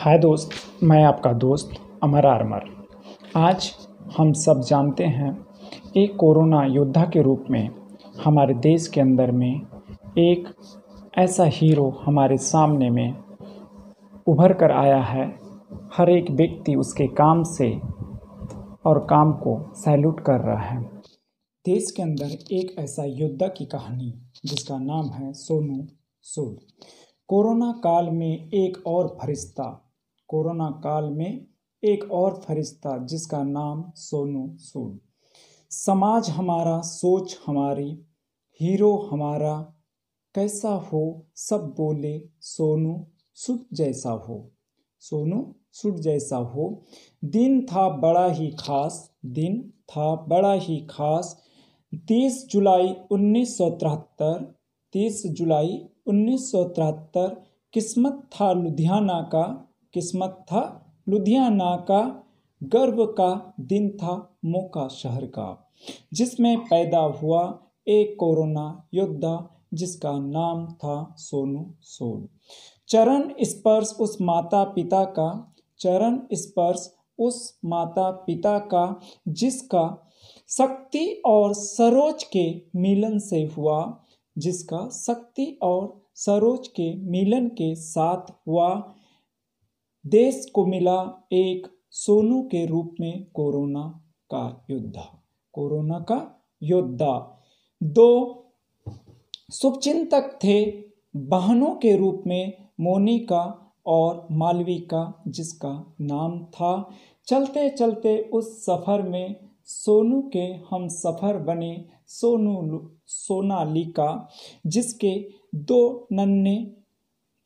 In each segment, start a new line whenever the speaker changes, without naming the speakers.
हाय दोस्त मैं आपका दोस्त अमर आरमर आज हम सब जानते हैं एक कोरोना योद्धा के रूप में हमारे देश के अंदर में एक ऐसा हीरो हमारे सामने में उभर कर आया है हर एक व्यक्ति उसके काम से और काम को सैल्यूट कर रहा है देश के अंदर एक ऐसा योद्धा की कहानी जिसका नाम है सोनू सूद कोरोना काल में एक और फरिश्ता कोरोना काल में एक और फरिश्ता जिसका नाम सोनू सूद समाज हमारा सोच हमारी हीरो हमारा कैसा हो सब बोले सोनू सुट जैसा हो सोनू सुट जैसा हो दिन था बड़ा ही खास दिन था बड़ा ही खास तीस जुलाई उन्नीस सौ तिहत्तर तीस जुलाई उन्नीस सौ तिहत्तर किस्मत था लुधियाना का किस्मत था लुधियाना का गर्व का दिन था मोका शहर का जिसमें पैदा हुआ एक कोरोना योद्धा जिसका नाम था सोनू सोन चरण स्पर्श उस माता पिता का चरण स्पर्श उस माता पिता का जिसका शक्ति और सरोज के मिलन से हुआ जिसका शक्ति और सरोज के मिलन के साथ हुआ देश को मिला एक सोनू के रूप में कोरोना का योद्धा कोरोना का योद्धा दो शुभचिंतक थे बहनों के रूप में मोनिका और मालविका जिसका नाम था चलते चलते उस सफ़र में सोनू के हम सफ़र बने सोनू सोनालिका जिसके दो नन्हे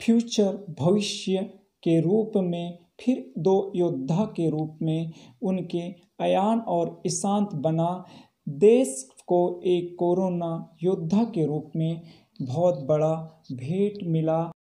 फ्यूचर भविष्य के रूप में फिर दो योद्धा के रूप में उनके अयान और ईशांत बना देश को एक कोरोना योद्धा के रूप में बहुत बड़ा भेंट मिला